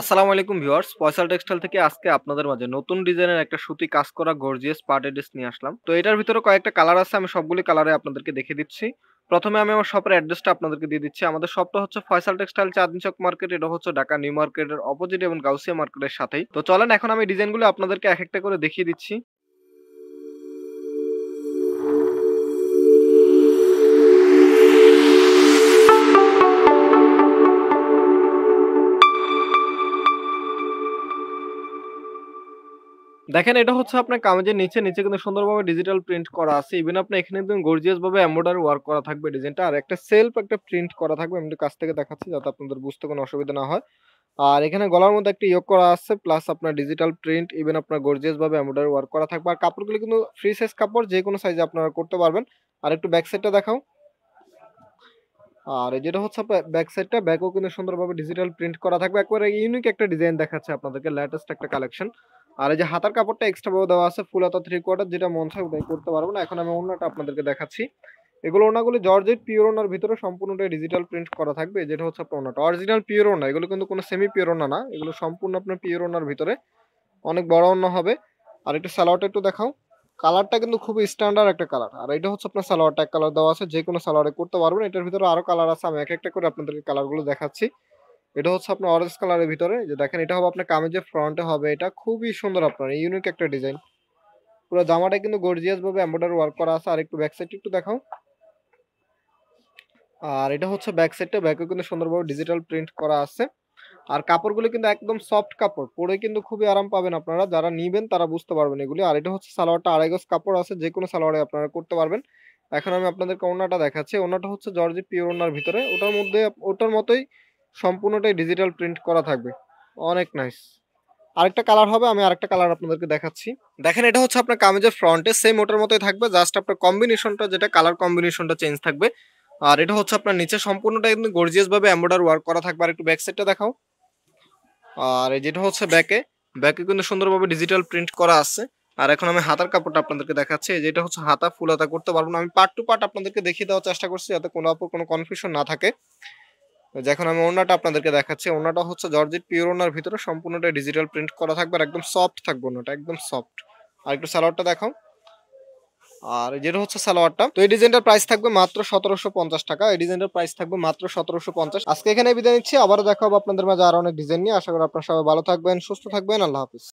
আসসালামু আলাইকুম viewers পয়সাল textile থেকে আজকে আপনাদের মাঝে নতুন ডিজাইনের একটা সুতি কাজ করা গর্জিয়াস পার্টি ড্রেস নিয়ে আসলাম তো এটার ভিতরে কয়েকটা কালার আছে আমি সবগুলি কালারে আপনাদেরকে দেখে দিচ্ছি প্রথমে আমি আমার শপের অ্যাড্রেসটা আপনাদেরকে দিয়ে দিচ্ছি আমাদের শপটা হচ্ছে ফয়সাল টেক্সটাইল চাঁদনি চক মার্কেট এটা হচ্ছে ঢাকা নিউ মার্কেটের অপোজিট এবং গাউসিয়া মার্কেটের সাথেই তো চলেন এখন আমি ডিজাইনগুলো আপনাদেরকে এক একটা করে দেখিয়ে দিচ্ছি দেখেন এটা হচ্ছে আপনার কামেজের নিচে নিচে কিন্তু সুন্দরভাবে ডিজিটাল প্রিন্ট করা আছে ইভেন আপনি এখানে একদম গর্জিয়াস ভাবে ওয়ার্ক করা থাকবে ডিজাইনটা আর একটা সেলফ একটা প্রিন্ট করা থাকবে আমি কাছ থেকে দেখাচ্ছি যাতে আপনাদের বুঝতে কোনো অসুবিধা না হয় আর এখানে গলার মধ্যে একটা ইয়োগ করা আছে প্লাস আপনার ডিজিটাল প্রিন্ট ইভেন আপনার গর্জিয়াস ভাবে ওয়ার্ক করা থাকবে আর কাপড়গুলো কিন্তু ফ্রি সাইজ কাপড় যে কোনো সাইজে আপনারা করতে পারবেন আর একটু ব্যাক সাইডটা দেখাও আর যেটা হচ্ছে ব্যাক সাইডটা ব্যাকও কিন্তু সুন্দরভাবে ডিজিটাল প্রিন্ট করা থাকবে একবার ইউনিক একটা ডিজাইন দেখাচ্ছে আপনাদেরকে লেটেস্ট একটা কালেকশন আর এই যে হাতার কাপড়টা এক্সট্রা ভাবে দেওয়া আছে ফুল হাতা থ্রি কোয়ার্টার যেটা মন চায় ওটাই করতে পারবো না এখন আমি ওনাটা আপনাদেরকে দেখাচ্ছি এগুলো ওনাগুলো জর্জেট পিওর ওনার ভিতরে সম্পূর্ণটাই ডিজিটাল প্রিন্ট করা থাকবে যেটা হচ্ছে আপনার ওনাটা অরিজিনাল পিওর ওনা এগুলো কিন্তু কোনো সেমি পিওর ওনা না এগুলো সম্পূর্ণ আপনার পিওর ওনার ভিতরে অনেক বড় অন্য হবে আর একটু স্যালোয়ারটা একটু দেখাও কালারটা কিন্তু খুবই স্ট্যান্ডার্ড একটা কালার আর এটা হচ্ছে আপনার সালোয়ারটা এক কালার দেওয়া আছে যে কোনো সালোয়ারে করতে পারবেন এটার ভিতরে আরও কালার আছে আমি এক একটা করে আপনাদেরকে কালারগুলো দেখাচ্ছি এটা হচ্ছে আপনার অরেঞ্জ কালারের ভিতরে যে দেখেন এটা হবে আপনার কামিজের ফ্রন্টে হবে এটা খুবই সুন্দর আপনার ইউনিক একটা ডিজাইন পুরো জামাটা কিন্তু গর্জিয়াস ভাবে এম্বয়ডারি ওয়ার্ক করা আছে আর একটু ব্যাক একটু দেখাও আর এটা হচ্ছে ব্যাক সাইডটা ব্যাকও কিন্তু সুন্দরভাবে ডিজিটাল প্রিন্ট করা আছে আর কাপড়গুলো কিন্তু একদম সফট কাপড় পরে কিন্তু খুবই আরাম পাবেন আপনারা যারা নিবেন তারা বুঝতে পারবেন এগুলি আর এটা হচ্ছে সালোয়ারটা আড়াই গজ কাপড় আছে যে কোনো সালোয়ারে আপনারা করতে পারবেন এখন আমি আপনাদেরকে ওনাটা দেখাচ্ছি ওনাটা হচ্ছে জর্জি পিওর ওনার ভিতরে ওটার মধ্যে ওটার মতোই সম্পূর্ণটাই ডিজিটাল প্রিন্ট করা থাকবে অনেক নাইস আরেকটা কালার হবে আমি আরেকটা কালার আপনাদেরকে দেখাচ্ছি দেখেন এটা হচ্ছে আপনার কামিজের ফ্রন্টে সেম ওটার মতোই থাকবে জাস্ট আপনার কম্বিনেশনটা যেটা কালার কম্বিনেশনটা চেঞ্জ থাকবে আর এটা হচ্ছে আপনার নিচে সম্পূর্ণটা কিন্তু গর্জিয়াসভাবে এম্বয়ডার ওয়ার্ক করা থাকবে আর একটু ব্যাক সাইডটা দেখাও আর যেটা হচ্ছে ব্যাকে ব্যাকে কিন্তু সুন্দরভাবে ডিজিটাল প্রিন্ট করা আছে আর এখন আমি হাতার কাপড়টা আপনাদেরকে দেখাচ্ছি যেটা হচ্ছে হাতা ফুল হাতা করতে পারবো না আমি পার্ট টু পার্ট আপনাদেরকে দেখিয়ে দেওয়ার চেষ্টা করছি যাতে কোনো অপর কোনো কনফিউশন না থাকে যখন আমি ওনাটা আপনাদেরকে দেখাচ্ছি ওনাটা হচ্ছে জর্জিট পিওর ওনার ভিতরে সম্পূর্ণটা ডিজিটাল প্রিন্ট করা থাকবে আর একদম সফট থাকবে ওনাটা একদম সফট আর একটু সালোয়ারটা দেখাও আর যেটা হচ্ছে সালোয়ারটা তো এই ডিজাইনটার প্রাইস থাকবে মাত্র সতেরোশো পঞ্চাশ টাকা এই ডিজাইনটার প্রাইস থাকবে মাত্র সতেরোশো পঞ্চাশ আজকে এখানে বিদায় নিচ্ছি আবারও দেখাবো আপনাদের মাঝে আরো অনেক ডিজাইন নিয়ে আশা করি আপনারা সবাই ভালো থাকবেন সুস্থ থাকবেন আল্লাহ হাফিজ